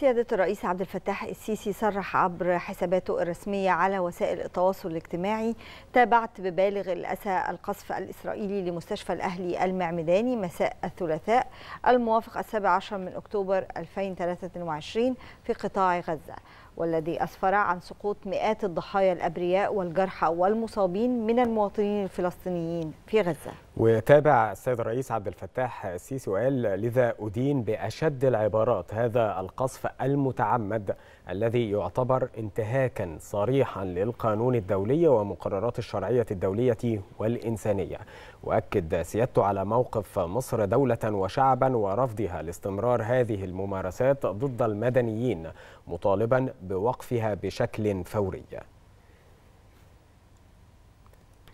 سيادة الرئيس عبد الفتاح السيسي صرح عبر حساباته الرسمية على وسائل التواصل الاجتماعي تابعت ببالغ الأسى القصف الإسرائيلي لمستشفى الأهلي المعمداني مساء الثلاثاء الموافق السابع عشر من أكتوبر 2023 في قطاع غزة والذي أسفر عن سقوط مئات الضحايا الأبرياء والجرحى والمصابين من المواطنين الفلسطينيين في غزة وتابع السيد الرئيس عبد الفتاح السيسي وقال لذا أدين بأشد العبارات هذا القصف المتعمد الذي يعتبر انتهاكا صريحا للقانون الدولي ومقررات الشرعية الدولية والإنسانية وأكد سيادته على موقف مصر دولة وشعبا ورفضها لاستمرار هذه الممارسات ضد المدنيين مطالبا بوقفها بشكل فوري